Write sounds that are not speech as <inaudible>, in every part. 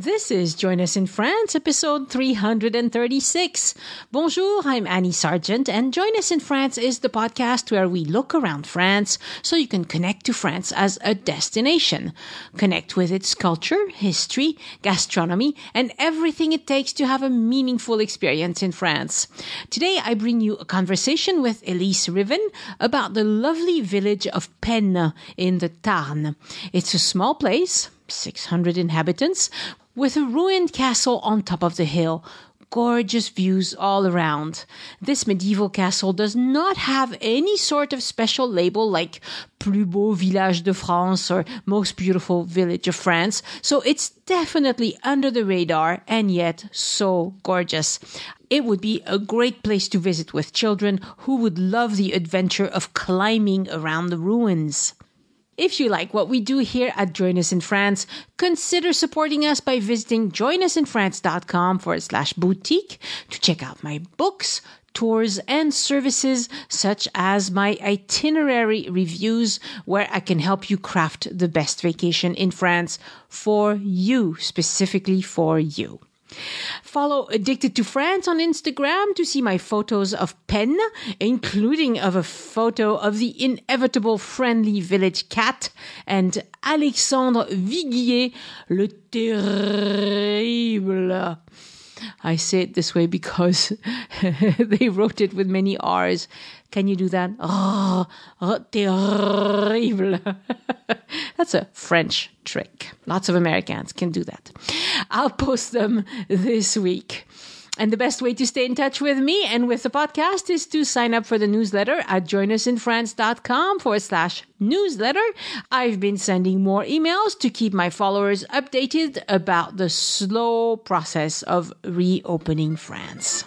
This is Join Us in France, episode 336. Bonjour, I'm Annie Sargent, and Join Us in France is the podcast where we look around France so you can connect to France as a destination. Connect with its culture, history, gastronomy, and everything it takes to have a meaningful experience in France. Today, I bring you a conversation with Elise Riven about the lovely village of Penne in the Tarn. It's a small place, 600 inhabitants, with a ruined castle on top of the hill. Gorgeous views all around. This medieval castle does not have any sort of special label like Plus Beau Village de France or Most Beautiful Village of France, so it's definitely under the radar and yet so gorgeous. It would be a great place to visit with children who would love the adventure of climbing around the ruins. If you like what we do here at Join Us in France, consider supporting us by visiting joinusinfrance.com forward slash boutique to check out my books, tours and services such as my itinerary reviews where I can help you craft the best vacation in France for you, specifically for you. Follow Addicted to France on Instagram to see my photos of Pen, including of a photo of the inevitable friendly village cat and Alexandre Viguier, le terrible. I say it this way because <laughs> they wrote it with many R's can you do that? Oh, oh terrible. <laughs> That's a French trick. Lots of Americans can do that. I'll post them this week. And the best way to stay in touch with me and with the podcast is to sign up for the newsletter at joinusinfrance.com forward slash newsletter. I've been sending more emails to keep my followers updated about the slow process of reopening France.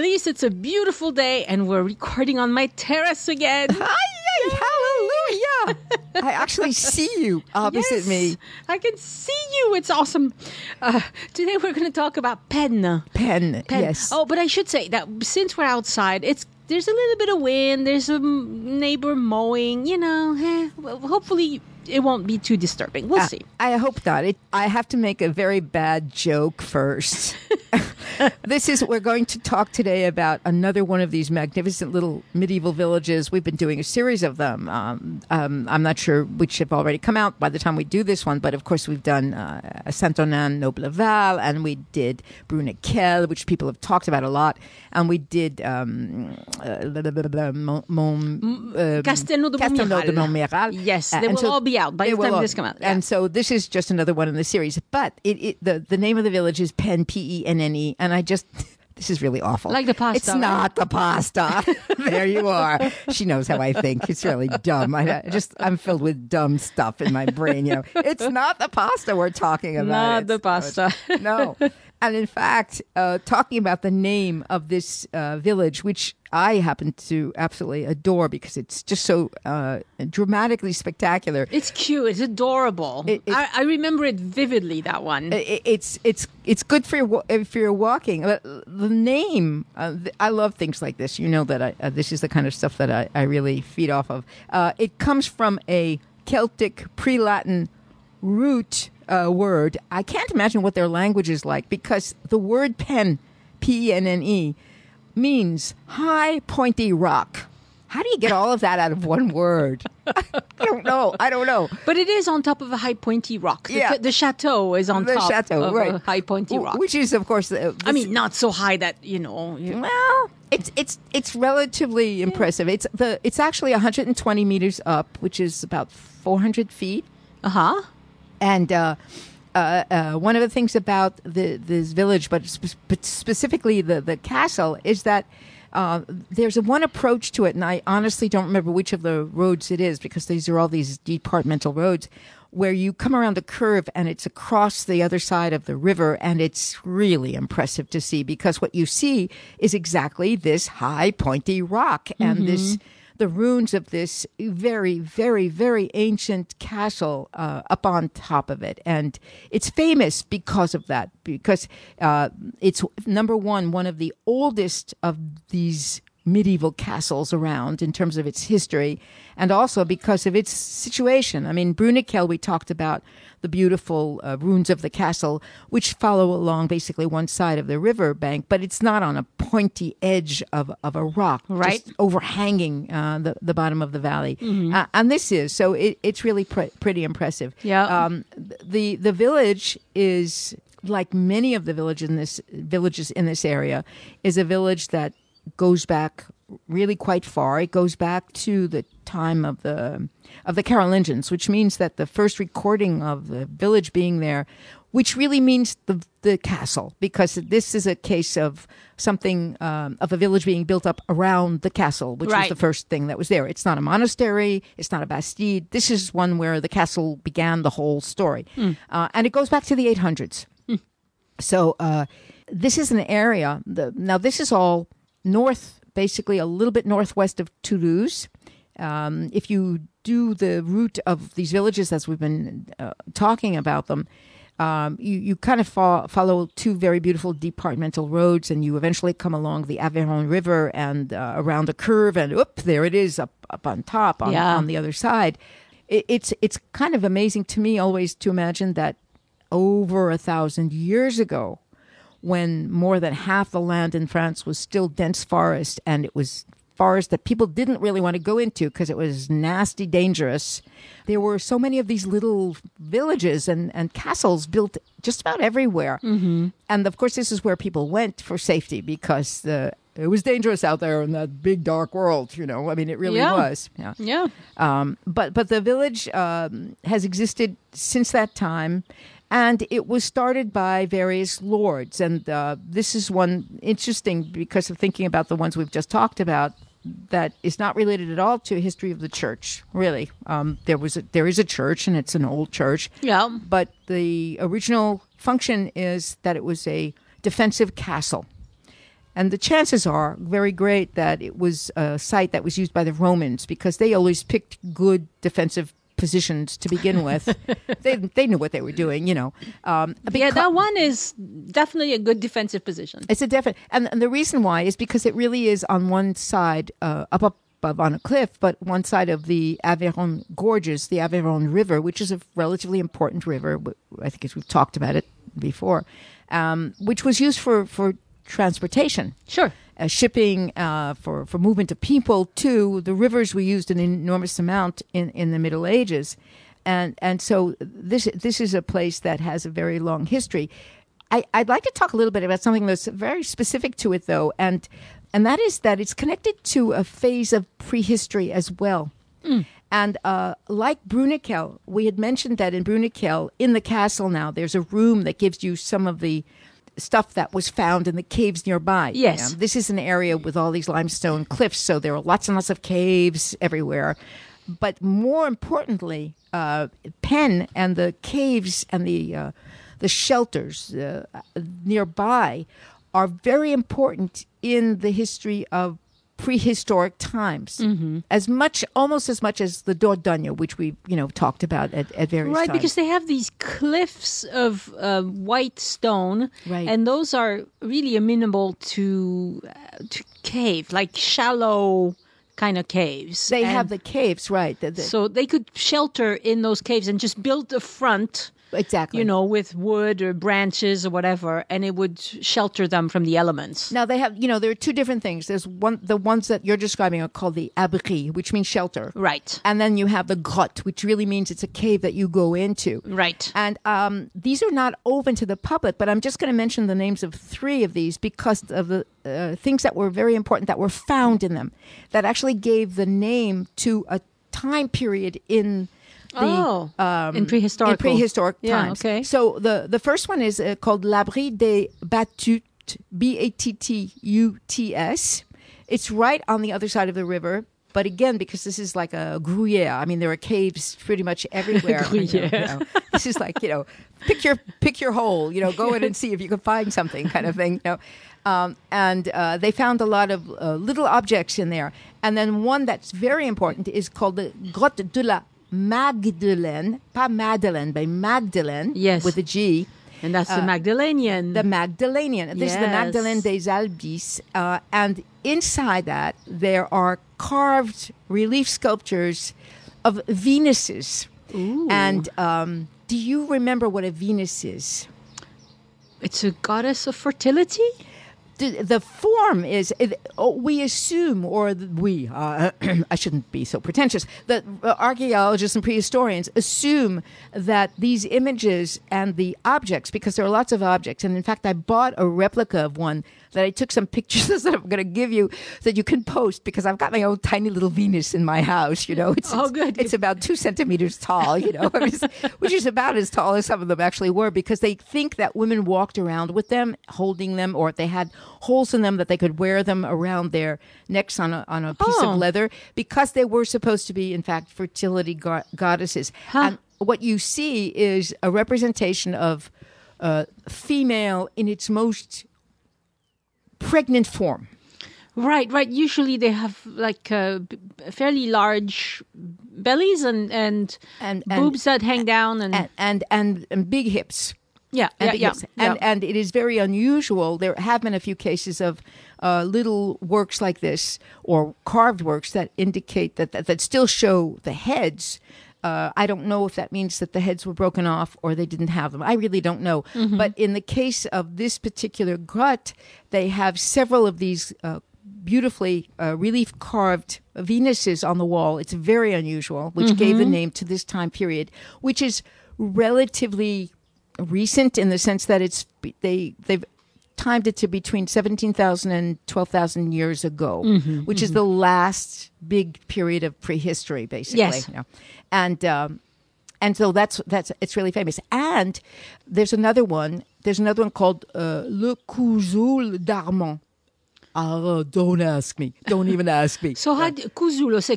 least it's a beautiful day, and we're recording on my terrace again. Hi! <laughs> I actually see you opposite yes, me. I can see you. It's awesome. Uh, today we're going to talk about pen. pen. Pen. Yes. Oh, but I should say that since we're outside, it's there's a little bit of wind. There's a neighbor mowing. You know, eh, well, hopefully it won't be too disturbing. We'll uh, see. I hope not. It, I have to make a very bad joke first. <laughs> this is we're going to talk today about another one of these magnificent little medieval villages. We've been doing a series of them. Um, um, I'm not sure which have already come out by the time we do this one, but of course we've done uh, Saint Onan Nobleval, and we did Bruniquel, which people have talked about a lot, and we did um, uh, um Castelnau de Montmiral. Yes, uh, they will all be out by the time this comes out. And so this is just another one in the series, but it, it, the the name of the village is Pen P E N N E, and I just <laughs> this is really awful. Like the pasta. It's right? not the pasta. <laughs> there you are. She knows how I think. It's really dumb. I, just I'm filled with dumb stuff in my brain. You know, it's not the pasta we're talking about. Not it's, the pasta. No. <laughs> And in fact, uh, talking about the name of this uh, village, which I happen to absolutely adore because it's just so uh, dramatically spectacular. It's cute. It's adorable. It, I, I, remember it vividly. That one. It, it's it's it's good for your, if you're walking. But the name, uh, the, I love things like this. You know that I, uh, this is the kind of stuff that I, I really feed off of. Uh, it comes from a Celtic pre-Latin root uh, word. I can't imagine what their language is like because the word pen, P E N N E, means high pointy rock. How do you get all of that out of one word? <laughs> I don't know. I don't know. But it is on top of a high pointy rock. The, yeah. the chateau is on the top chateau, of right. a high pointy rock. Which is, of course, uh, I mean, not so high that, you know. You well, it's, it's, it's relatively yeah. impressive. It's, the, it's actually 120 meters up, which is about 400 feet. Uh huh. And uh, uh, uh, one of the things about the, this village, but sp- specifically the, the castle, is that uh, there's a one approach to it, and I honestly don't remember which of the roads it is because these are all these departmental roads where you come around a curve and it's across the other side of the river, and it's really impressive to see because what you see is exactly this high pointy rock and mm-hmm. this the ruins of this very, very, very ancient castle uh, up on top of it. And it's famous because of that, because uh, it's number one, one of the oldest of these medieval castles around in terms of its history and also because of its situation. I mean, Brunekell, we talked about, the beautiful uh, ruins of the castle, which follow along basically one side of the river bank, but it's not on a pointy edge of, of a rock, right? overhanging uh, the, the bottom of the valley. Mm-hmm. Uh, and this is, so it, it's really pretty impressive. Yeah. Um, the, the village is like many of the villages in this villages in this area is a village that goes back really quite far. It goes back to the time of the of the Carolingians, which means that the first recording of the village being there, which really means the the castle, because this is a case of something um, of a village being built up around the castle, which right. was the first thing that was there. It's not a monastery, it's not a bastide. This is one where the castle began the whole story, mm. uh, and it goes back to the 800s. Mm. So uh, this is an area. The, now this is all north, basically a little bit northwest of Toulouse um, if you do the route of these villages as we've been uh, talking about them, um, you, you kind of fo- follow two very beautiful departmental roads, and you eventually come along the Aveyron River and uh, around a curve, and up there it is up, up on top on, yeah. on the other side. It, it's, it's kind of amazing to me always to imagine that over a thousand years ago, when more than half the land in France was still dense forest and it was forest that people didn't really want to go into because it was nasty, dangerous. There were so many of these little villages and, and castles built just about everywhere. Mm-hmm. And of course, this is where people went for safety because the it was dangerous out there in that big dark world. You know, I mean, it really yeah. was. Yeah, yeah. Um, but but the village um, has existed since that time, and it was started by various lords. And uh, this is one interesting because of thinking about the ones we've just talked about that is not related at all to history of the church. Really, um, there was a, there is a church, and it's an old church. Yeah. But the original function is that it was a defensive castle, and the chances are very great that it was a site that was used by the Romans because they always picked good defensive positioned to begin with. <laughs> they they knew what they were doing, you know. Um, yeah, that one is definitely a good defensive position. It's a definite, and, and, the reason why is because it really is on one side, uh, up up above on a cliff, but one side of the Aveyron gorges, the Aveyron River, which is a relatively important river. I think as we've talked about it before, um, which was used for for transportation. Sure. Uh, shipping uh, for, for movement of people to the rivers we used an enormous amount in, in the Middle Ages. And, and so this, this is a place that has a very long history. I, would like to talk a little bit about something that's very specific to it, though, and and that is that it's connected to a phase of prehistory as well. Mm. And uh, like Brunikel, we had mentioned that in Brunikel, in the castle now, there's a room that gives you some of the stuff that was found in the caves nearby. Yes. You know, this is an area with all these limestone cliffs, so there are lots and lots of caves everywhere. But more importantly, uh, Penn and the caves and the uh, the shelters uh, nearby are very important in the history of prehistoric times mm-hmm. as much almost as much as the Dordogne which we you know talked about at, at various right times. because they have these cliffs of uh, white stone right. and those are really amenable to uh, to cave like shallow kind of caves. They and have the caves, right? The, the, so they could shelter in those caves and just build a front exactly you know with wood or branches or whatever and it would shelter them from the elements now they have you know there are two different things there's one the ones that you're describing are called the abri which means shelter right and then you have the grotte which really means it's a cave that you go into right and um, these are not open to the public but i'm just going to mention the names of three of these because of the uh, things that were very important that were found in them that actually gave the name to a time period in the, oh, um, in prehistoric in prehistoric yeah, times. Okay. So the the first one is uh, called l'abri des battutes, B A T T U T S. It's right on the other side of the river. But again, because this is like a Gruyere, I mean, there are caves pretty much <laughs> everywhere. Gruyere. You know, this is like you know, pick your pick your hole. You know, go in and <laughs> see if you can find something, kind of thing. You know. Um, and uh, they found a lot of uh, little objects in there. And then one that's very important is called the Grotte de la Magdalene, pas Madeleine, but Magdalene yes. with a G. And that's uh, the Magdalenian. The Magdalenian. This yes. is the Magdalene des Albis. Uh, and inside that, there are carved relief sculptures of Venuses. Ooh. And um, do you remember what a Venus is? It's a goddess of fertility? the form is oh, we assume or we uh, <clears throat> i shouldn't be so pretentious that uh, archaeologists and prehistorians assume that these images and the objects because there are lots of objects and in fact i bought a replica of one that I took some pictures <laughs> that I'm going to give you that you can post because I've got my own tiny little Venus in my house. You know, it's oh, good. It's, it's about two centimeters tall. You know, <laughs> which is about as tall as some of them actually were because they think that women walked around with them, holding them, or they had holes in them that they could wear them around their necks on a, on a piece oh. of leather because they were supposed to be, in fact, fertility go- goddesses. Huh. And what you see is a representation of uh, female in its most pregnant form. Right, right. Usually they have like uh, fairly large bellies and and, and, and boobs that hang and, down and and, and, and big hips. Yeah, and yeah, yeah, yeah, And, and it is very unusual. There have been a few cases of uh, little works like this or carved works that indicate that, that, that still show the heads, uh, I don't know if that means that the heads were broken off or they didn't have them. I really don't know. Mm-hmm. But in the case of this particular gut, they have several of these uh, beautifully uh, relief carved Venuses on the wall. It's very unusual, which mm-hmm. gave the name to this time period, which is relatively recent in the sense that it's they they've timed it to between 17,000 and 12,000 years ago, mm-hmm, which mm-hmm. is the last big period of prehistory, basically. Yes. You know? And, um, and so that's, that's, it's really famous. And there's another one, there's another one called uh, Le Couzoul d'Armand. Ah, don't ask me. Don't even ask me. <laughs> so how do, Couzoul, c'est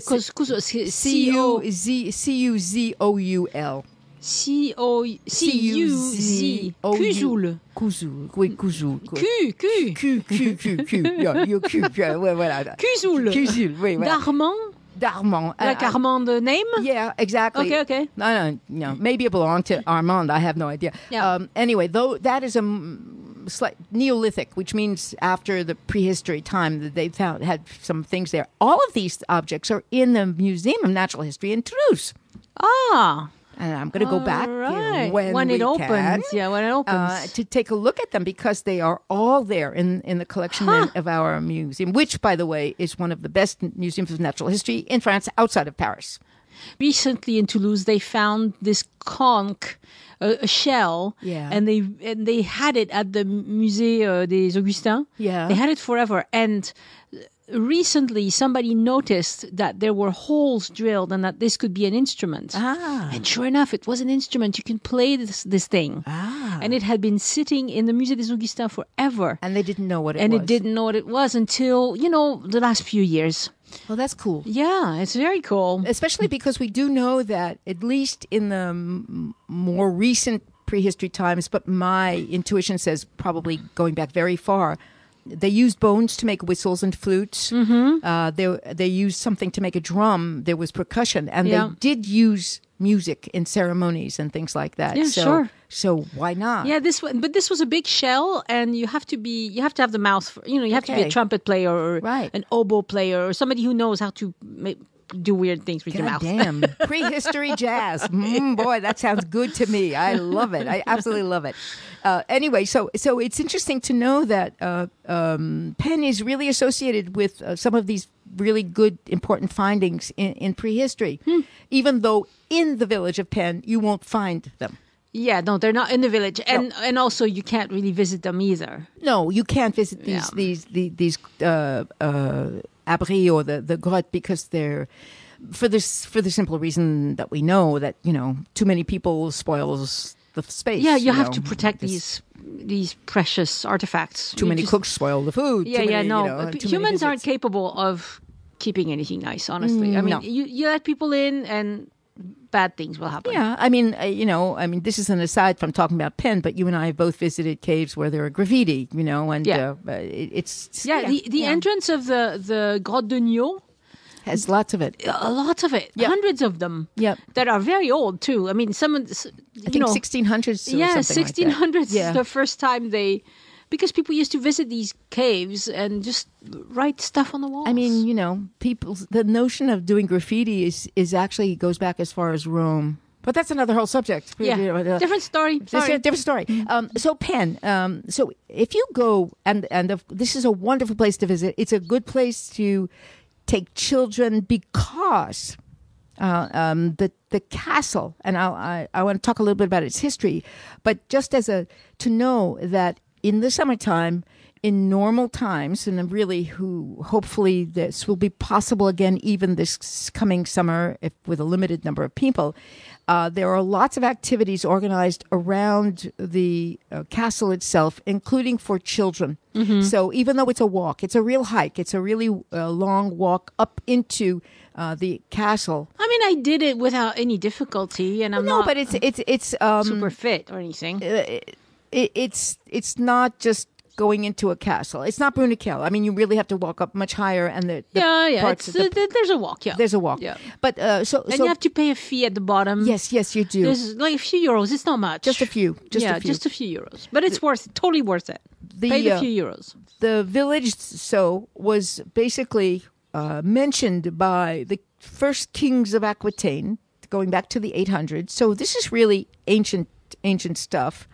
C-U-Z-O-U-L. C O C U Z Kuzul. Kuzul. Oui, Kuzul. Q Q Q Q Q Q. Q Q. Ouais, voilà. Kuzul. Kuzul. Oui, voilà. Darman. Darmand. Like uh, Armand name? Yeah, exactly. Okay, okay. No, no, no. Maybe it belonged to Armand. I have no idea. Yeah. Um, anyway, though that is a slight Neolithic, which means after the prehistory time that they found had some things there. All of these objects are in the Museum of Natural History in Toulouse. Ah and I'm going to go back right. when, when it opens. Can, yeah, when it uh, opens uh, to take a look at them because they are all there in in the collection huh. of our museum, which, by the way, is one of the best museums of natural history in France outside of Paris. Recently in Toulouse, they found this conch a, shell, yeah. and they and they had it at the Musée uh, des Augustins. Yeah, they had it forever, and recently somebody noticed that there were holes drilled and that this could be an instrument. Ah. And sure enough, it was an instrument. You can play this, this thing. Ah. And it had been sitting in the Musée des Augustins forever. And they didn't know what it and was. And it didn't know what it was until, you know, the last few years. Well, that's cool. Yeah, it's very cool. Especially because we do know that, at least in the m- more recent prehistory times, but my intuition says probably going back very far, they used bones to make whistles and flutes. Mm-hmm. Uh, they they used something to make a drum. There was percussion, and yeah. they did use music in ceremonies and things like that. Yeah, so, sure. So why not? Yeah, this but this was a big shell, and you have to be you have to have the mouth. For, you know, you have okay. to be a trumpet player or right. an oboe player or somebody who knows how to make, do weird things with God your mouth. Damn, <laughs> prehistory jazz. Mm, boy, that sounds good to me. I love it. I absolutely love it. Uh, anyway, so so it's interesting to know that uh, um, Penn is really associated with uh, some of these really good important findings in, in prehistory, hmm. even though in the village of Penn you won't find them. Yeah, no, they're not in the village, and no. and also you can't really visit them either. No, you can't visit these yeah. these these, these uh, uh, abri or the, the grotte because they're for this for the simple reason that we know that you know too many people spoils the space. Yeah, you, you have know, to protect these these precious artifacts. Too you many just, cooks spoil the food. Yeah, yeah, no. You know, humans aren't capable of keeping anything nice. Honestly, mm, I mean, no. you, you let people in and bad things will happen. Yeah, I mean, uh, you know, I mean, this is an aside from talking about Penn, but you and I have both visited caves where there are graffiti, you know, and yeah. Uh, it, it's yeah, yeah, the, the yeah. entrance of the the Grotte de Nio has lots of it. A lot of it. Yep. Hundreds of them. Yeah, That are very old too. I mean, some of you know, 1600s. yeah, 1600s. Like yeah. The first time they because people used to visit these caves and just write stuff on the walls. I mean, you know, people. The notion of doing graffiti is is actually goes back as far as Rome. But that's another whole subject. Yeah, uh, different story. Sorry. different story. Mm-hmm. Um, so, Penn, um, so if you go and and if, this is a wonderful place to visit. It's a good place to take children because uh, um, the the castle, and I'll, i I want to talk a little bit about its history, but just as a to know that in the summertime in normal times, and really who hopefully this will be possible again even this coming summer if, with a limited number of people. Uh, there are lots of activities organized around the uh, castle itself, including for children. Mm-hmm. So even though it's a walk, it's a real hike, it's a really uh, long walk up into uh, the castle. I mean, I did it without any difficulty, and I'm no, not, but it's it's it's um, super fit or anything. Uh, it, it's it's not just going into a castle. It's not Brunakil. I mean, you really have to walk up much higher, and the, the yeah, yeah, parts the, uh, the, there's a walk, yeah, there's a walk, yeah. But uh, so and so, you have to pay a fee at the bottom. Yes, yes, you do. There's like a few euros. It's not much. Just a few. Just yeah, a few. just a few euros. But it's worth Totally worth it. The, a uh, few euros. the village so was basically uh, mentioned by the first kings of Aquitaine, going back to the 800s. So this is really ancient, ancient stuff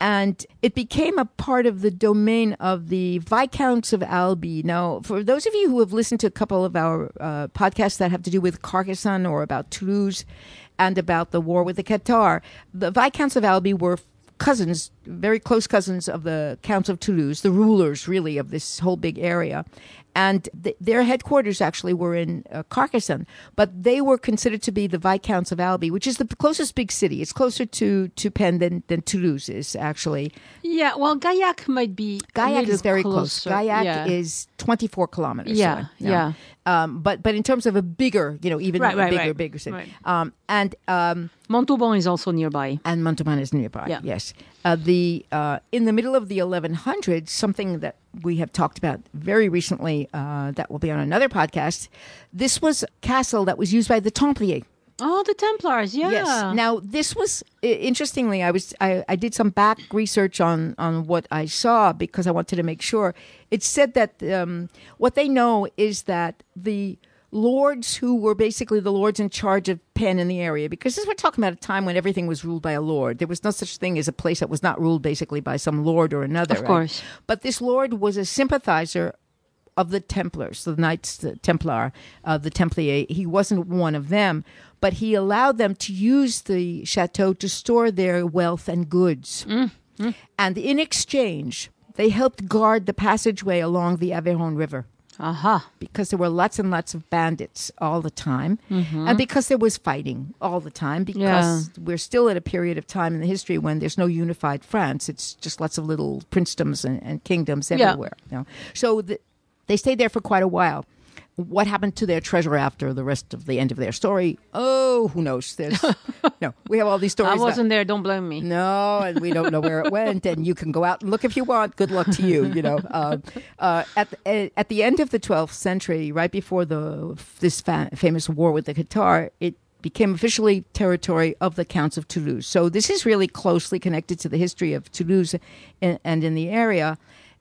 and it became a part of the domain of the Viscounts of Albi. Now, for those of you who have listened to a couple of our uh, podcasts that have to do with Carcassonne or about Toulouse and about the war with the Qatar, the Viscounts of Albi were cousins, very close cousins of the Counts of Toulouse, the rulers really of this whole big area and th- their headquarters actually were in uh, Carcassonne, but they were considered to be the viscounts of Albi, which is the closest big city. It's closer to to Penn than, than Toulouse is actually. Yeah, well, Gaillac might be. Gaillac is very closer. close. Gaillac yeah. is twenty four kilometers. Yeah, yeah. yeah. Um, but but in terms of a bigger, you know, even right, right, bigger, right. bigger city. Um, and um, Montauban is also nearby. And Montauban is nearby. Yeah. Yes. Uh, the uh, in the middle of the 1100s, something that we have talked about very recently uh, that will be on another podcast. This was castle that was used by the Templiers. Oh, the Templars, yeah. Yes. Now, this was interestingly, I was I, I did some back research on on what I saw because I wanted to make sure. It said that um, what they know is that the lords who were basically the lords in charge of Penn in the area, because this we're talking about a time when everything was ruled by a lord. There was no such thing as a place that was not ruled basically by some lord or another. Of right? course. But this lord was a sympathizer of the Templars, the Knights the Templar, uh, the Templier. He wasn't one of them, but he allowed them to use the chateau to store their wealth and goods. Mm. Mm. And in exchange, they helped guard the passageway along the Aveyron River. Aha. Uh-huh. Because there were lots and lots of bandits all the time. Mm-hmm. And because there was fighting all the time, because yeah. we're still at a period of time in the history when there's no unified France. It's just lots of little princedoms and, and kingdoms everywhere. Yeah. You know? So the, they stayed there for quite a while. What happened to their treasure after the rest of the end of their story? Oh, who knows? There's, <laughs> no, we have all these stories. I wasn't that, there. Don't blame me. No, and we don't know where it went. And you can go out and look if you want. Good luck to you. You know, uh, <laughs> uh, at the, eh, at the end of the 12th century, right before the this fa- famous war with the Qatar, it became officially territory of the counts of Toulouse. So this is really closely connected to the history of Toulouse and, eh, and in the area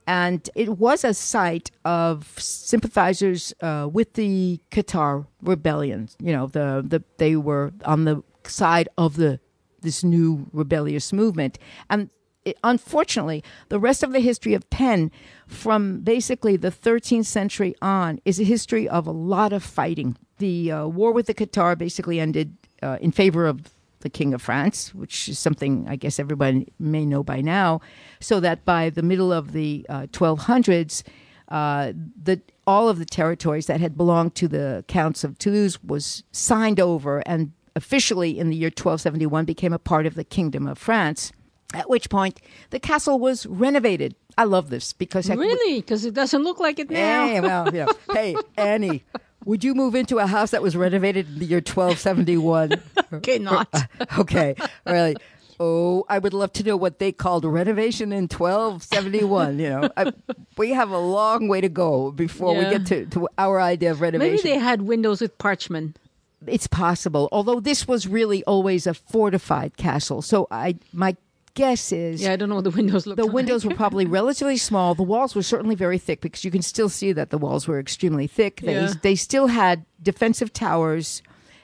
and it was a site of sympathizers uh, with the Qatar rebellion. You know, the, the they were on the side of the this new rebellious movement, and it, unfortunately, the rest of the history of Penn, from basically the 13th century on, is a history of a lot of fighting. The uh, war with the Qatar basically ended uh, in favor of the King of France, which is something I guess everybody may know by now, so that by the middle of the uh, 1200s, uh, the, all of the territories that had belonged to the Counts of Toulouse was signed over and officially in the year 1271 became a part of the Kingdom of France. At which point, the castle was renovated. I love this because really, because it doesn't look like it now. Eh, hey, well, <laughs> hey, Annie, would you move into a house that was renovated in the year 1271? <laughs> okay, not. <laughs> okay, really. Oh, I would love to know what they called renovation in 1271. You know, I, we have a long way to go before yeah. we get to, to our idea of renovation. Maybe they had windows with parchment it's possible. Although this was really always a fortified castle, so I my guess is yeah, I don't know what the windows look. The like. windows were probably <laughs> relatively small. The walls were certainly very thick because you can still see that the walls were extremely thick. They yeah. they still had defensive towers,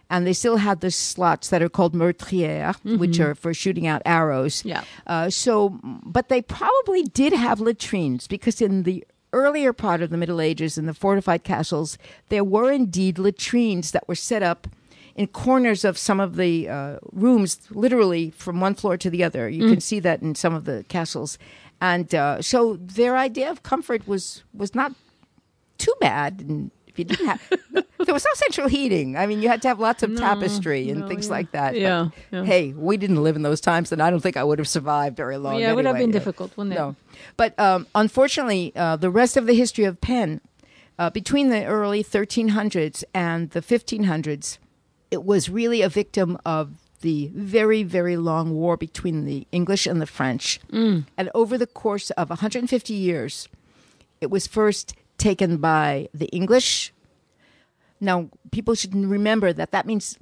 and they still had the slots that are called meurtrières, mm-hmm. which are for shooting out arrows. Yeah. Uh, so, but they probably did have latrines because in the earlier part of the Middle Ages in the fortified castles, there were indeed latrines that were set up in corners of some of the uh, rooms, literally from one floor to the other. You mm. can see that in some of the castles, and uh, so their idea of comfort was was not too bad. And if you didn't have, <laughs> there was no central heating. I mean, you had to have lots of no, tapestry and no, things yeah. like that. Yeah, yeah, Hey, we didn't live in those times, and I don't think I would have survived very long. Yeah, it would have been difficult, wouldn't it? No, but um, unfortunately, uh, the rest of the history of Penn. Uh, between the early 1300s and the 1500s, it was really a victim of the very, very long war between the English and the French. Mm. And over the course of 150 years, it was first taken by the English. Now, people should remember that that means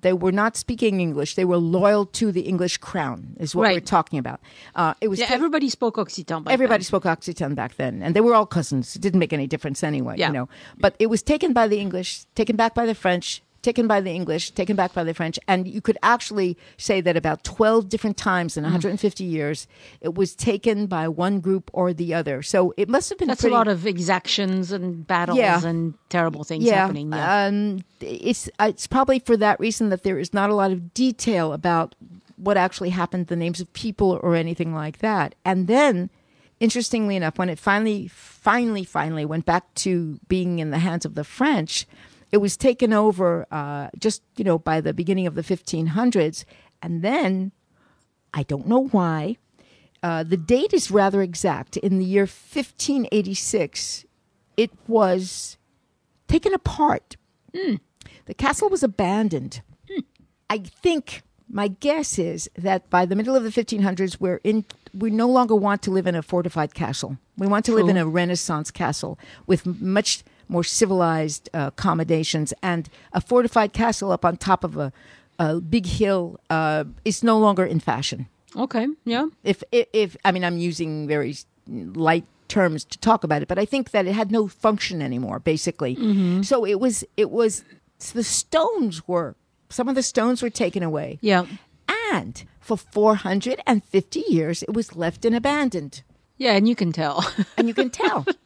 they were not speaking English. They were loyal to the English crown, is what right. we're talking about. Uh, it was yeah, everybody spoke Occitan. everybody then. spoke Occitan back then, and they were all cousins. It didn't make any difference anyway, yeah. you know. But it was taken by the English, taken back by the French, taken by the English, taken back by the French. And you could actually say that about 12 different times in 150 mm. years, it was taken by one group or the other. So it must have been That's pretty, a lot of exactions and battles yeah, and terrible things yeah, happening. Yeah. Um, it's, uh, it's probably for that reason that there is not a lot of detail about what actually happened, the names of people or anything like that. And then interestingly enough, when it finally, finally, finally went back to being in the hands of the French, it was taken over uh, just, you know, by the beginning of the 1500s. And then, I don't know why, uh, the date is rather exact. In the year 1586, it was taken apart. Mm. The castle was abandoned. Mm. I think my guess is that by the middle of the 1500s, we're in, we no longer want to live in a fortified castle. We want to True. live in a Renaissance castle with much more civilized uh, accommodations, and a fortified castle up on top of a, a big hill uh, is no longer in fashion. Okay. Yeah. If, if if I mean, I'm using very light terms to talk about it, but I think that it had no function anymore, basically. Mm-hmm. So it was it was the stones were some of the stones were taken away. Yeah. And for 450 years, it was left and abandoned. Yeah, and you can tell. and you can tell. <laughs>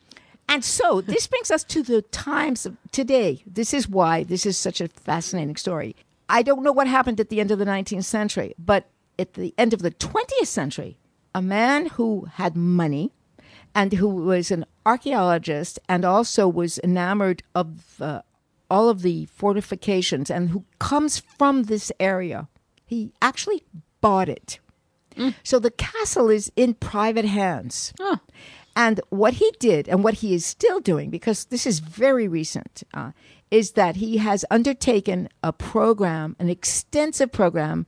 And so this brings us to the times of today. This is why this is such a fascinating story. I don't know what happened at the end of the 19th century, but at the end of the 20th century, a man who had money and who was an archaeologist and also was enamored of uh, all of the fortifications and who comes from this area, he actually bought it. Mm. So the castle is in private hands. Oh. And what he did and what he is still doing, because this is very recent, uh, is that he has undertaken a program, an extensive program,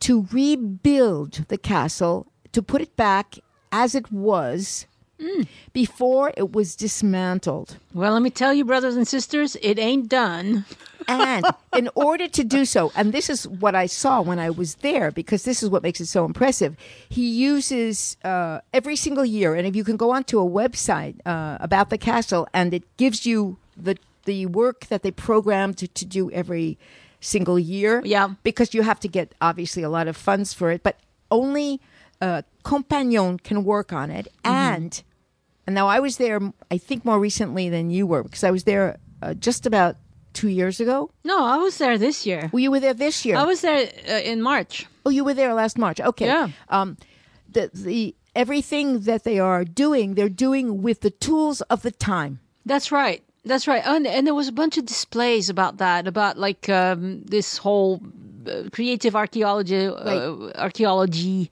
to rebuild the castle, to put it back as it was Mm. Before it was dismantled. Well, let me tell you, brothers and sisters, it ain't done. and <laughs> in order to do so, and this is what I saw when I was there, because this is what makes it so impressive. He uses uh, every single year, and if you can go onto a website uh, about the castle, and it gives you the the work that they programmed to, to do every single year. Yeah, because you have to get obviously a lot of funds for it, but only uh, Compagnon can work on it, mm-hmm. and and now I was there, I think, more recently than you were because I was there uh, just about two years ago. No, I was there this year. Well, you were there this year. I was there uh, in March. Oh, you were there last March. Okay. Yeah. Um, the the everything that they are doing, they're doing with the tools of the time. That's right. That's right. And, and there was a bunch of displays about that, about like um, this whole uh, creative archaeology, uh, right. uh, archaeology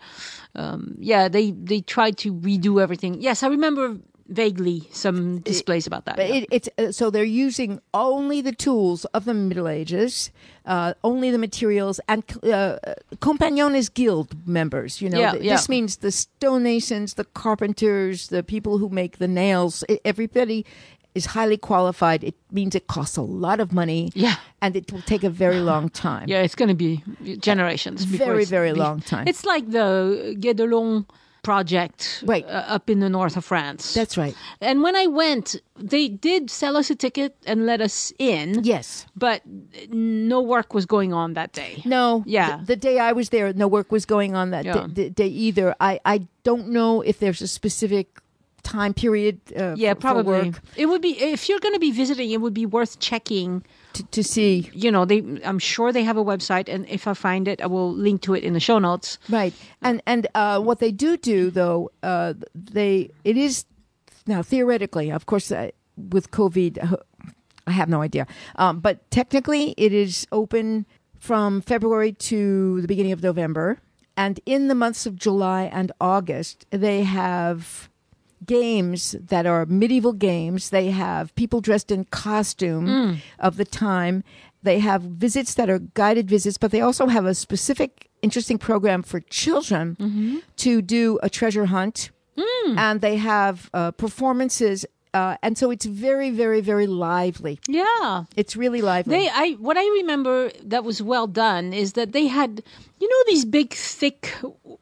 um, yeah, they they tried to redo everything. Yes, I remember vaguely some displays about that. But yeah. it, it's uh, so they're using only the tools of the Middle Ages, uh, only the materials, and uh, Compagnones Guild members. You know, yeah, yeah. this means the stonemasons, the carpenters, the people who make the nails. Everybody, is highly qualified. It means it costs a lot of money. Yeah. And it will take a very long <sighs> time. Yeah, it's going to be generations. Very, very be, long time. It's like the Guédelon project right. Uh, up in the north of France. That's right. And when I went, they did sell us a ticket and let us in. Yes. But no work was going on that day. No. Yeah. The, the day I was there, no work was going on that yeah. day either. I, I don't know if there's a specific time period. Uh, yeah, for, probably. For it would be if you're going to be visiting, it would be worth checking to, to, see. You know, they. I'm sure they have a website, and if I find it, I will link to it in the show notes. Right, and and uh, what they do do though, uh, they it is now theoretically, of course, uh, with COVID, uh, I have no idea, um, but technically, it is open from February to the beginning of November. And in the months of July and August, they have games that are medieval games. They have people dressed in costume mm. of the time. They have visits that are guided visits, but they also have a specific interesting program for children mm-hmm. to do a treasure hunt. Mm. And they have uh, performances uh, and so it's very, very, very lively. Yeah, it's really lively. They, I, what I remember that was well done is that they had, you know, these big, thick.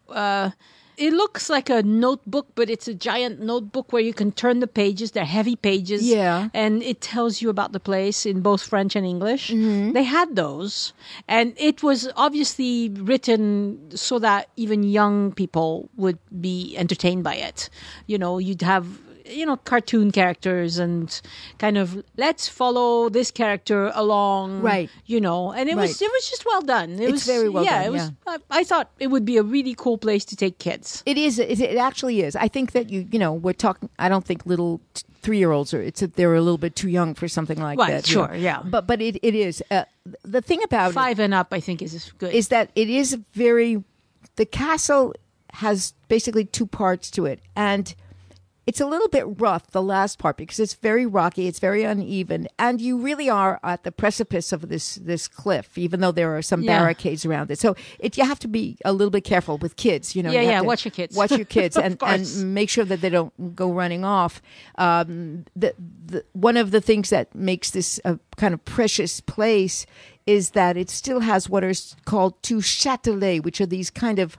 Uh, it looks like a notebook, but it's a giant notebook where you can turn the pages. They're heavy pages. Yeah. And it tells you about the place in both French and English. Mm-hmm. They had those. And it was obviously written so that even young people would be entertained by it. You know, you'd have you know cartoon characters and kind of let's follow this character along right you know and it right. was it was just well done it it's was very well yeah done, it was yeah. I, I, thought it would be a really cool place to take kids it is it, actually is i think that you you know we're talking i don't think little t- three-year-olds are it's they're a little bit too young for something like right, that sure you know? yeah but but it, it is uh, the thing about five it, and up i think is good is that it is very the castle has basically two parts to it and it's a little bit rough, the last part, because it's very rocky, it's very uneven, and you really are at the precipice of this this cliff, even though there are some yeah. barricades around it. So it, you have to be a little bit careful with kids, you know. Yeah, you yeah, watch your kids. Watch your <laughs> kids and, and make sure that they don't go running off. Um, the, the, one of the things that makes this a kind of precious place is that it still has what are called two châtelets, which are these kind of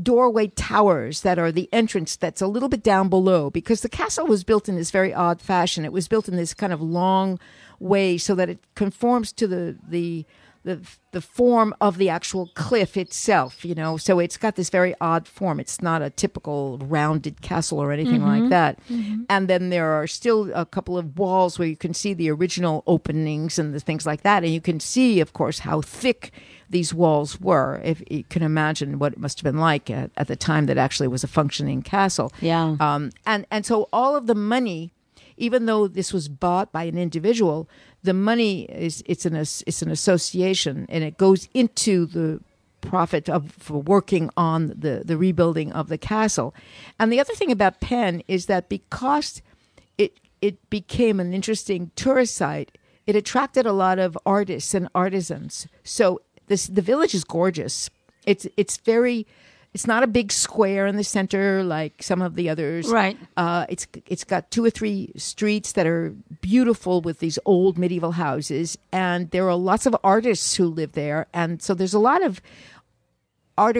doorway towers that are the entrance that's a little bit down below because the castle was built in this very odd fashion. It was built in this kind of long way so that it conforms to the, the, the the form of the actual cliff itself, you know. So it's got this very odd form. It's not a typical rounded castle or anything mm-hmm. like that. Mm-hmm. And then there are still a couple of walls where you can see the original openings and the things like that. And you can see, of course, how thick these walls were. If you can imagine what it must have been like at, at the time that actually was a functioning castle. Yeah. Um, and, and so all of the money, even though this was bought by an individual, the money is it's an it's an association and it goes into the profit of for working on the the rebuilding of the castle. And the other thing about Penn is that because it it became an interesting tourist site, it attracted a lot of artists and artisans. So this the village is gorgeous. It's it's very it's not a big square in the center like some of the others. Right. Uh, it's it's got two or three streets that are beautiful with these old medieval houses, and there are lots of artists who live there, and so there's a lot of art,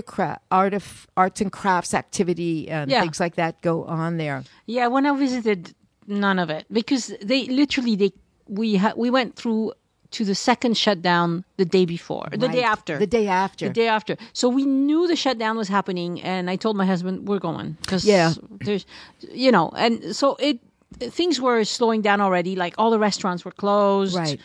art of arts and crafts activity and yeah. things like that go on there. Yeah, when I visited, none of it because they literally they we ha- we went through to the second shutdown the day before, right. the day after. The day after. The day after. So we knew the shutdown was happening, and I told my husband, we're going. Cause yeah. There's, you know, and so it, things were slowing down already. Like all the restaurants were closed. Right.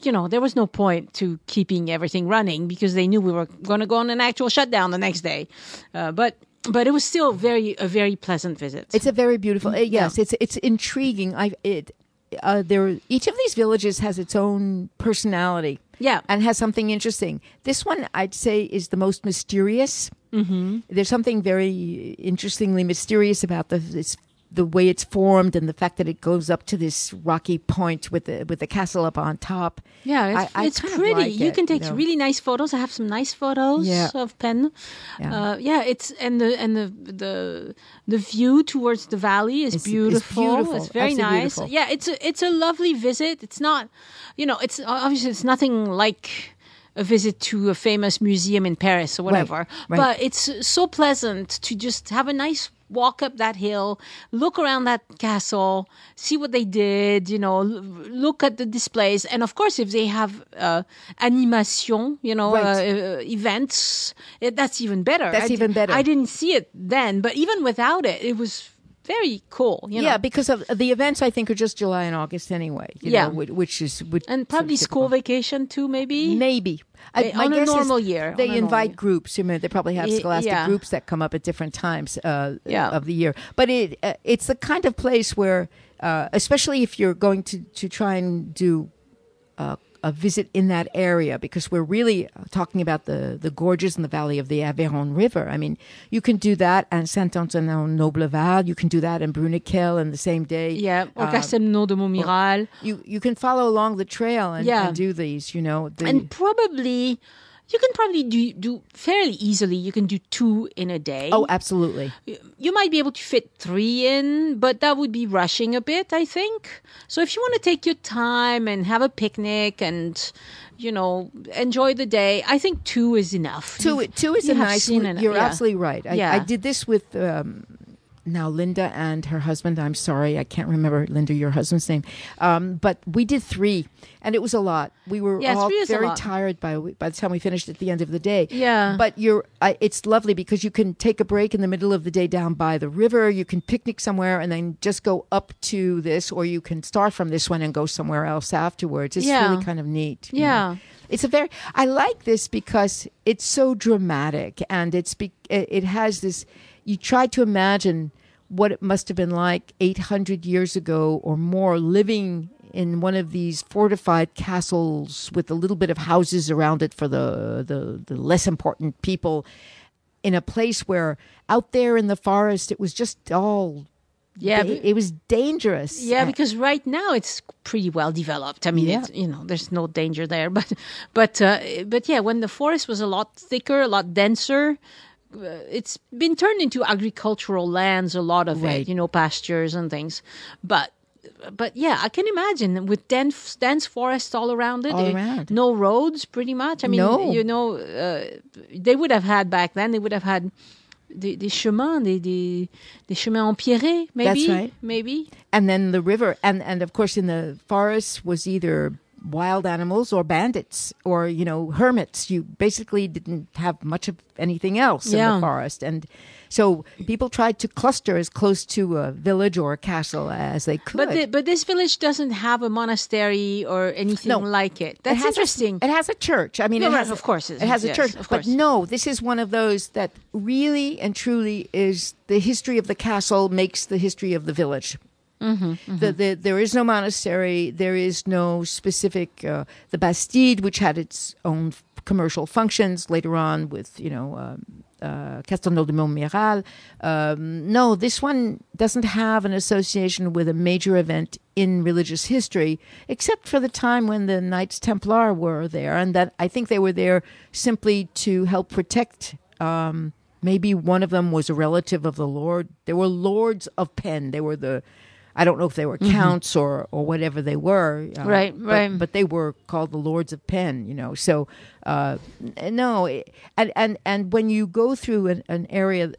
You know, there was no point to keeping everything running because they knew we were going to go on an actual shutdown the next day. Uh, but but it was still very a very pleasant visit. It's a very beautiful. Uh, yes, yeah. it's it's intriguing. I it uh, there each of these villages has its own personality. Yeah, and has something interesting. This one I'd say is the most mysterious. Mm-hmm. There's something very interestingly mysterious about the, this the way it's formed and the fact that it goes up to this rocky point with the with the castle up on top. Yeah, it's, I, I it's pretty. Like you it, can take you know? really nice photos. I have some nice photos yeah. of Penn. Yeah. Uh, yeah. it's and the and the the the view towards the valley is it's, beautiful. It's beautiful. It's very Absolutely nice. Beautiful. Yeah, it's a it's a lovely visit. It's not, you know, it's obviously it's nothing like a visit to a famous museum in Paris or whatever. Right, right. But it's so pleasant to just have a nice walk up that hill, look around that castle, see what they did, you know, look at the displays. And of course, if they have uh, animation, you know, right. uh, uh events, it, that's even better. That's I even better. I didn't see it then, but even without it, it was very cool. You know? Yeah, because of the events, I think are just July and August anyway. yeah, know, which is which and probably school vacation too, maybe. Maybe, I, on a normal year, they invite groups. I mean, they probably have scholastic yeah. groups that come up at different times uh, yeah. of the year. But it uh, it's the kind of place where, uh, especially if you're going to to try and do uh, a visit in that area because we're really uh, talking about the, the gorges in the valley of the Aveyron River. I mean, you can do that and Saint-Antonin en Nobleval. You can do that in Bruniquel in the same day. Yeah, or uh, Castelnau de Montmiral. You, you can follow along the trail and, yeah. and do these, you know. The, and probably you can probably do, do fairly easily. You can do two in a day. Oh, absolutely. You, you might be able to fit three in, but that would be rushing a bit, I think. So if you want to take your time and have a picnic and you know enjoy the day, I think two is enough. Two, two is a nice. An, you're yeah. absolutely right. I, yeah. I did this with. Um, now Linda and her husband. I'm sorry, I can't remember Linda, your husband's name. Um, but we did three, and it was a lot. We were all very tired by by the time we finished at the end of the day. Yeah. But you're, it's lovely because you can take a break in the middle of the day down by the river. You can picnic somewhere and then just go up to this, or you can start from this one and go somewhere else afterwards. It's yeah. really kind of neat. Yeah. Know? It's a very. I like this because it's so dramatic, and it's be, it has this you try to imagine what it must have been like 800 years ago or more living in one of these fortified castles with a little bit of houses around it for the, the, the, less important people in a place where out there in the forest it was just all yeah da- it was dangerous yeah because right now it's pretty well developed i mean yeah. you know there's no danger there <laughs> but but uh, but yeah when the forest was a lot thicker a lot denser uh, it's been turned into agricultural lands a lot of right. it you know pastures and things but but yeah, I can imagine with dense, dense forests all around it. All eh, around. No roads, pretty much. I mean, no. you know, uh, they would have had back then. They would have had the the chemin, the the the chemin empierré, maybe. That's right. Maybe. And then the river, and and of course, in the forest was either wild animals or bandits or you know hermits you basically didn't have much of anything else yeah. in the forest and so people tried to cluster as close to a village or a castle as they could but, the, but this village doesn't have a monastery or anything no. like it that's it interesting a, it has a church i mean no, it has, of course it, it has yes, a church of course. but no this is one of those that really and truly is the history of the castle makes the history of the village Mm-hmm, mm-hmm. The, mm-hmm. the, there is no monastery. There is no specific. Uh, the Bastide, which had its own f- commercial functions later on, with you know um, uh, Castelnau de Montmiral. Um, no, this one doesn't have an association with a major event in religious history, except for the time when the Knights Templar were there, and that I think they were there simply to help protect. Um, maybe one of them was a relative of the Lord. They were lords of Penn. They were the I don't know if they were mm-hmm. counts mm-hmm. or or whatever they were. Uh, right, right. But, but, they were called the Lords of Penn, you know. So uh, no, and and and when you go through an, an area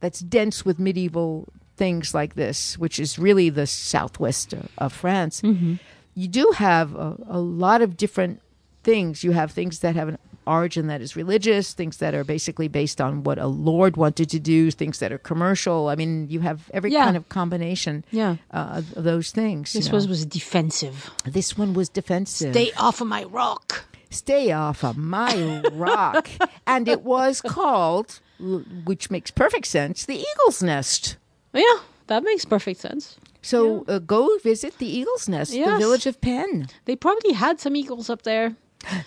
that's dense with medieval things like this, which is really the southwest of, of France, mm-hmm. you do have a, a lot of different things. You have things that have an origin that is religious, things that are basically based on what a lord wanted to do, things that are commercial. I mean, you have every yeah. kind of combination yeah. Uh, of those things. This you know. one was defensive. This one was defensive. Stay off of my rock. Stay off of my rock. <laughs> And it was called, which makes perfect sense, the Eagle's Nest. Yeah, that makes perfect sense. So yeah. uh, go visit the Eagle's Nest, yes. the village of Penn. They probably had some eagles up there.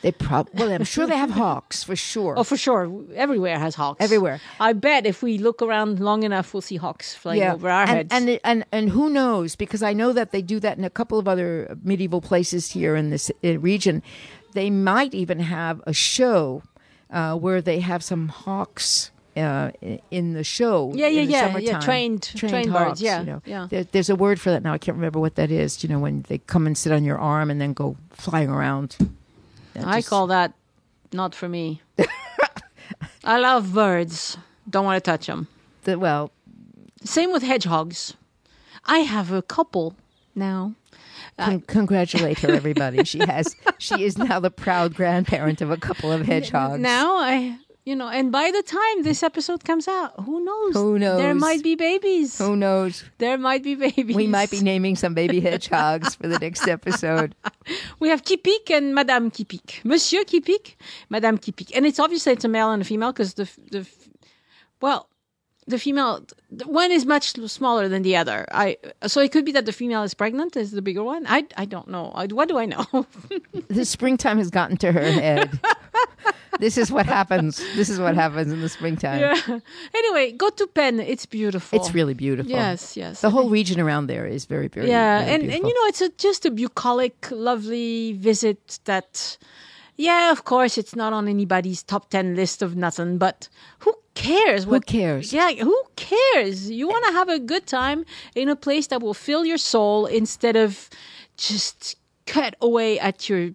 They probably well, I'm sure they have <laughs> hawks for sure. Oh, for sure, everywhere has hawks. Everywhere. I bet if we look around long enough, we'll see hawks flying yeah. over our and, heads. And, and and who knows? Because I know that they do that in a couple of other medieval places here in this region. They might even have a show uh, where they have some hawks. Uh, in the show. Yeah, yeah, yeah, yeah. Trained, trained, trained hawks, birds. Yeah, you know. yeah. There, there's a word for that now. I can't remember what that is. You know, when they come and sit on your arm and then go flying around. I call that not for me. <laughs> I love birds. Don't want to touch them. The, well, same with hedgehogs. I have a couple now. Con- congratulate her, everybody. <laughs> she has. She is now the proud grandparent of a couple of hedgehogs. Now I you know, and by the time this episode comes out, who knows? Who knows? There might be babies. Who knows? There might be babies. We might be naming some baby hedgehogs for the next episode. <laughs> We have Kipik and Madame Kipik, Monsieur Kipik, Madame Kipik, and it's obviously it's a male and a female because the the well, the female one is much smaller than the other. I so it could be that the female is pregnant is the bigger one. I I don't know. I, what do I know? <laughs> the springtime has gotten to her head. this is what happens. This is what happens in the springtime. Yeah. Anyway, go to Penn. It's beautiful. It's really beautiful. Yes, yes. The whole region around there is very, very. Yeah, very and beautiful. and you know it's a, just a bucolic, lovely visit that. Yeah, of course, it's not on anybody's top 10 list of nothing, but who cares? What, who cares? Yeah, who cares? You want to have a good time in a place that will fill your soul instead of just cut away at your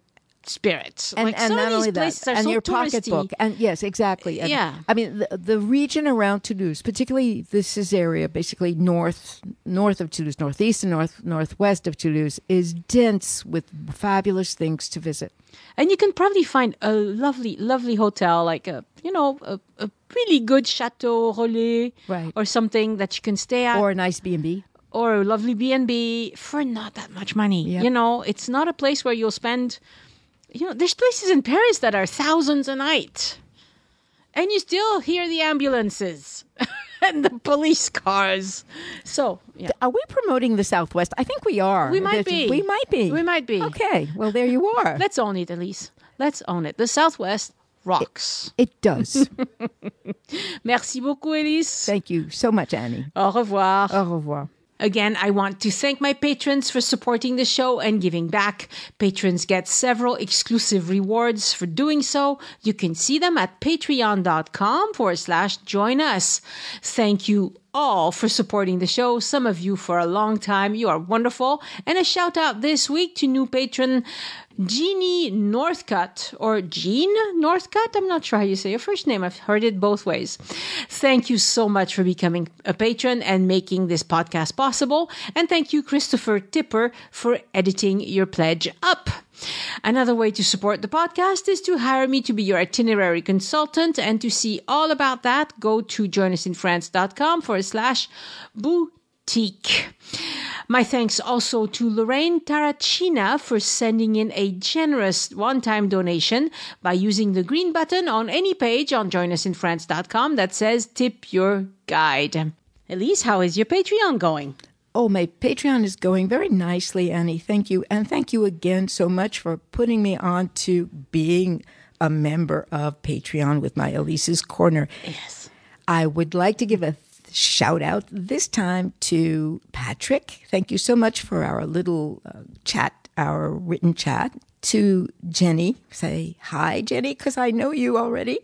spirits. And, like and not only that, and so your touristy. pocketbook. And yes, exactly. And, yeah. I mean, the, the, region around Toulouse, particularly this is area, basically north north of Toulouse, northeast and north northwest of Toulouse, is dense with fabulous things to visit. And you can probably find a lovely, lovely hotel, like a you know a, a really good chateau relais right. or something that you can stay at or a nice b&b or a lovely b&b for not that much money yep. you know it's not a place where you'll spend you know there's places in paris that are thousands a night and you still hear the ambulances <laughs> and the police cars. So, yeah. are we promoting the Southwest? I think we are. We might There's, be. We might be. We might be. Okay. Well, there you <laughs> are. Let's own it, Elise. Let's own it. The Southwest rocks. It, it does. <laughs> Merci beaucoup, Elise. Thank you so much, Annie. Au revoir. Au revoir. Again, I want to thank my patrons for supporting the show and giving back. Patrons get several exclusive rewards for doing so. You can see them at patreon.com forward slash join us. Thank you all for supporting the show. Some of you for a long time. You are wonderful. And a shout out this week to new patron Jeannie Northcutt or Jean Northcutt. I'm not sure how you say your first name. I've heard it both ways. Thank you so much for becoming a patron and making this podcast possible. And thank you, Christopher Tipper, for editing your pledge up. Another way to support the podcast is to hire me to be your itinerary consultant. And to see all about that, go to joinusinfrance.com forward slash boo my thanks also to Lorraine Taracina for sending in a generous one time donation by using the green button on any page on joinusinfrance.com that says tip your guide. Elise, how is your Patreon going? Oh, my Patreon is going very nicely, Annie. Thank you. And thank you again so much for putting me on to being a member of Patreon with my Elise's Corner. Yes. I would like to give a shout out this time to Patrick. Thank you so much for our little uh, chat, our written chat. To Jenny, say hi, Jenny, because I know you already.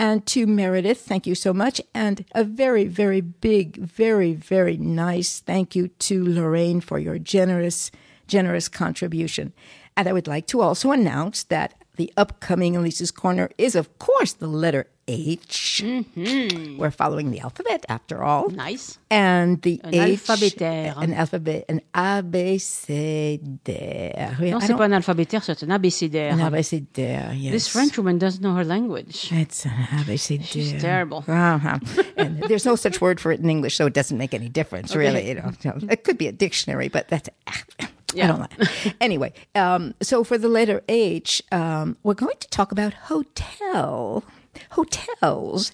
And to Meredith, thank you so much. And a very, very big, very, very nice thank you to Lorraine for your generous, generous contribution. And I would like to also announce that the upcoming Elise's Corner is, of course, the letter H. Mm-hmm. We're following the alphabet after all. Nice. And the un H. Alphabétaire. An alphabet, an abécédaire. Non, c'est pas un alphabétaire, c'est un abécédaire. An abécédaire, yes. This French woman doesn't know her language. It's an abécédaire. She's terrible. Uh-huh. and <laughs> there's no such word for it in English, so it doesn't make any difference, okay. really. You know, it could be a dictionary, but that's. Yeah. I don't like. anyway, um, so for the letter H, um, we're going to talk about hotel, hotels.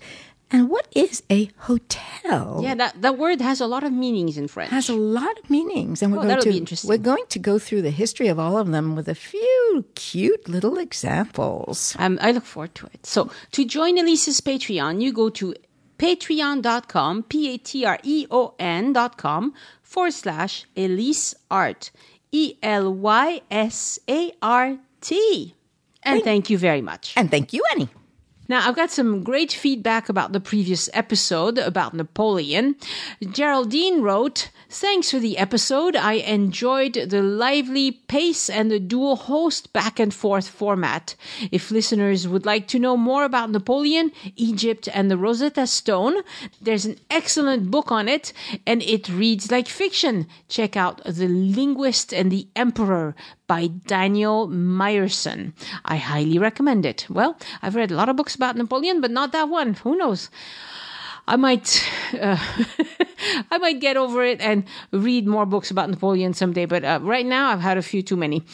And what is a hotel? Yeah, that, that word has a lot of meanings in French. Has a lot of meanings, and we're oh, going to be interesting. we're going to go through the history of all of them with a few cute little examples. Um, I look forward to it. So, to join Elise's Patreon, you go to patreon.com, p a t r e o n.com forward slash Elise Art. E L Y S A R T. And thank you very much. And thank you, Annie. Now, I've got some great feedback about the previous episode about Napoleon. Geraldine wrote, Thanks for the episode. I enjoyed the lively pace and the dual host back and forth format. If listeners would like to know more about Napoleon, Egypt, and the Rosetta Stone, there's an excellent book on it, and it reads like fiction. Check out The Linguist and the Emperor by Daniel Meyerson. I highly recommend it. Well, I've read a lot of books about Napoleon, but not that one. Who knows? I might, uh, <laughs> I might get over it and read more books about Napoleon someday. But uh, right now, I've had a few too many.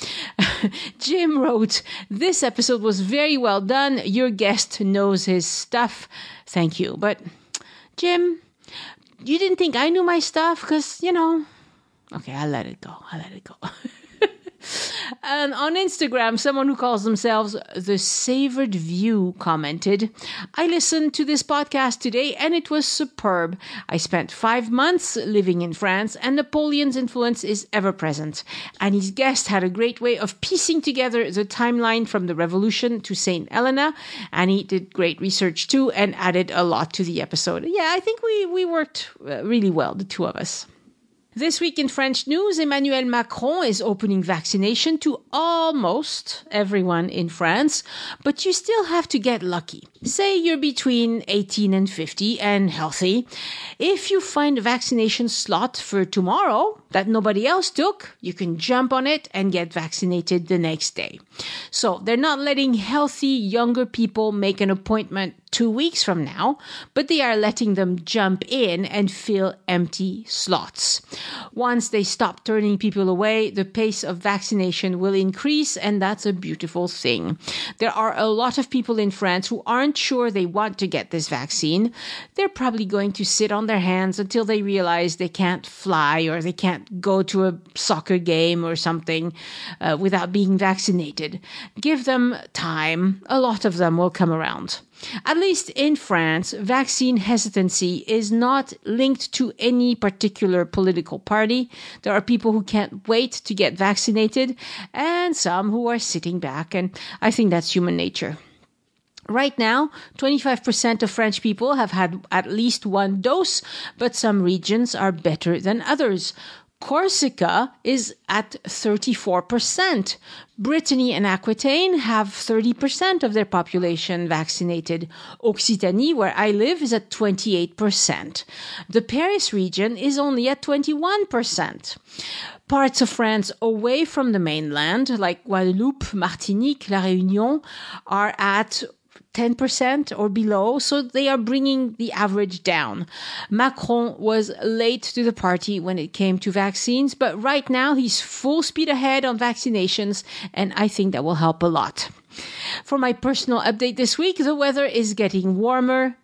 <laughs> Jim wrote, "This episode was very well done. Your guest knows his stuff. Thank you." But Jim, you didn't think I knew my stuff because you know. Okay, I let it go. I let it go. <laughs> And um, on Instagram, someone who calls themselves The Savored View commented, I listened to this podcast today and it was superb. I spent five months living in France and Napoleon's influence is ever present. And his guest had a great way of piecing together the timeline from the revolution to St. Helena. And he did great research too and added a lot to the episode. Yeah, I think we, we worked uh, really well, the two of us. This week in French news, Emmanuel Macron is opening vaccination to almost everyone in France, but you still have to get lucky. Say you're between 18 and 50 and healthy. If you find a vaccination slot for tomorrow that nobody else took, you can jump on it and get vaccinated the next day. So they're not letting healthy younger people make an appointment two weeks from now, but they are letting them jump in and fill empty slots. Once they stop turning people away, the pace of vaccination will increase, and that's a beautiful thing. There are a lot of people in France who aren't sure they want to get this vaccine. They're probably going to sit on their hands until they realize they can't fly or they can't go to a soccer game or something uh, without being vaccinated. Give them time. A lot of them will come around. At least in France, vaccine hesitancy is not linked to any particular political party. There are people who can't wait to get vaccinated and some who are sitting back, and I think that's human nature. Right now, 25% of French people have had at least one dose, but some regions are better than others. Corsica is at 34%. Brittany and Aquitaine have 30% of their population vaccinated. Occitanie, where I live, is at 28%. The Paris region is only at 21%. Parts of France away from the mainland, like Guadeloupe, Martinique, La Réunion, are at 10% or below, so they are bringing the average down. Macron was late to the party when it came to vaccines, but right now he's full speed ahead on vaccinations, and I think that will help a lot. For my personal update this week, the weather is getting warmer,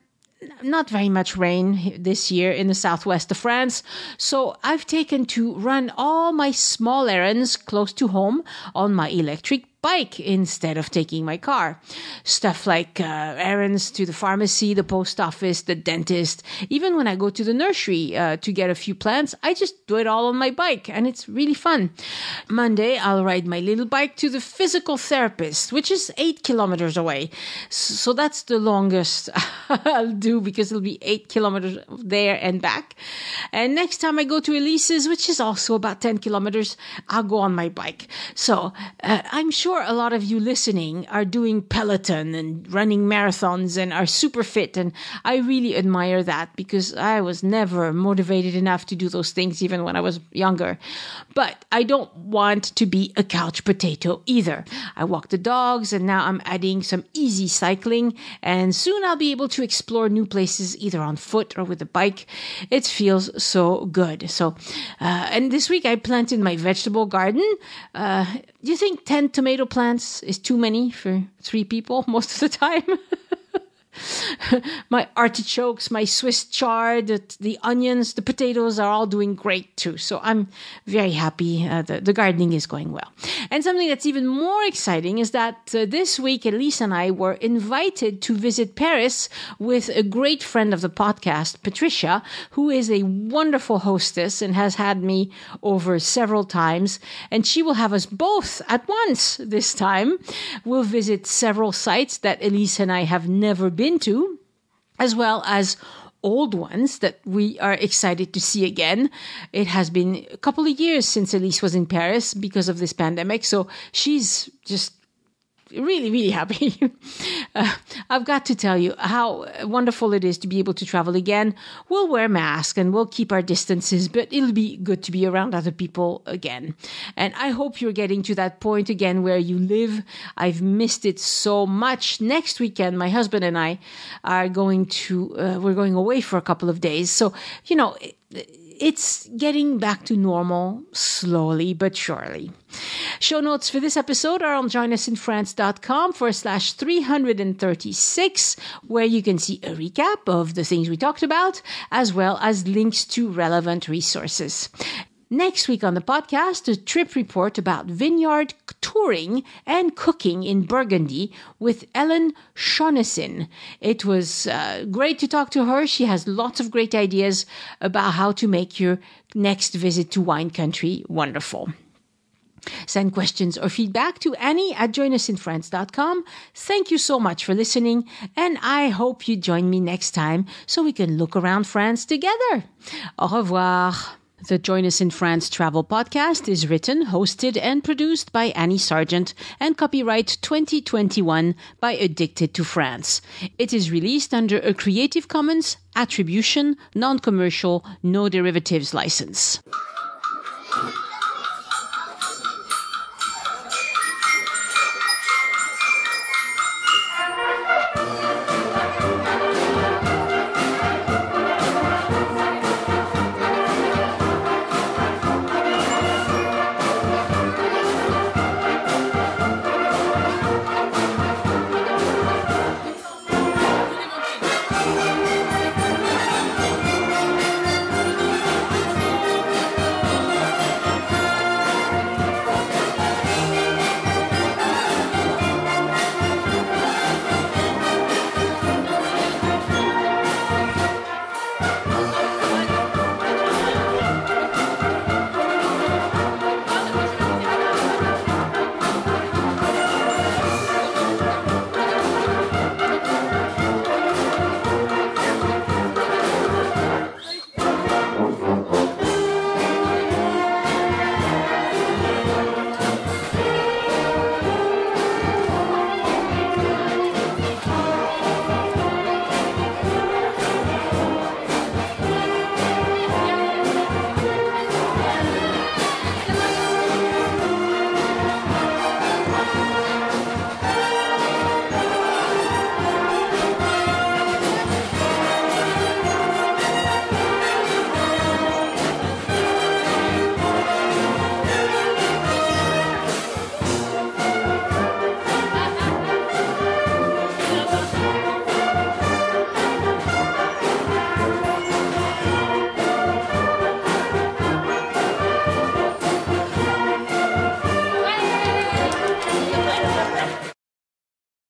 not very much rain this year in the southwest of France, so I've taken to run all my small errands close to home on my electric bike instead of taking my car. Stuff like uh, errands to the pharmacy, the post office, the dentist. Even when I go to the nursery uh, to get a few plants, I just do it all on my bike and it's really fun. Monday, I'll ride my little bike to the physical therapist, which is eight kilometers away. So that's the longest <laughs> I'll do because it'll be eight kilometers there and back. And next time I go to Elise's, which is also about 10 kilometers, I'll go on my bike. So uh, I'm sure sure a lot of you listening are doing Peloton and running marathons and are super fit. And I really admire that because I was never motivated enough to do those things, even when I was younger. But I don't want to be a couch potato either. I walk the dogs and now I'm adding some easy cycling. And soon I'll be able to explore new places either on foot or with a bike. It feels so good. So, uh, and this week I planted my vegetable garden. Uh, do you think 10 tomato plants is too many for three people <laughs> most of the time? <laughs> <laughs> my artichokes, my Swiss chard, the, onions, the potatoes are all doing great too. So I'm very happy. Uh, the, the, gardening is going well. And something that's even more exciting is that uh, this week, Elise and I were invited to visit Paris with a great friend of the podcast, Patricia, who is a wonderful hostess and has had me over several times. And she will have us both at once this time. We'll visit several sites that Elise and I have never been been to, as well as old ones that we are excited to see again. It has been a couple of years since Elise was in Paris because of this pandemic, so she's just really, really happy. <laughs> uh, I've got to tell you how wonderful it is to be able to travel again. We'll wear masks and we'll keep our distances, but it'll be good to be around other people again. And I hope you're getting to that point again where you live. I've missed it so much. Next weekend, my husband and I are going to, uh, we're going away for a couple of days. So, you know, it, it's getting back to normal slowly but surely. Show notes for this episode are on joinusinfrance.com for slash 336, where you can see a recap of the things we talked about, as well as links to relevant resources. Next week on the podcast, a trip report about vineyard touring and cooking in Burgundy with Ellen Shaughnessy. It was uh, great to talk to her. She has lots of great ideas about how to make your next visit to wine country wonderful. Send questions or feedback to Annie at joinusinfrance.com. Thank you so much for listening, and I hope you join me next time so we can look around France together. Au revoir. The Join Us in France travel podcast is written, hosted, and produced by Annie Sargent and copyright 2021 by Addicted to France. It is released under a Creative Commons Attribution, Non Commercial, No Derivatives license.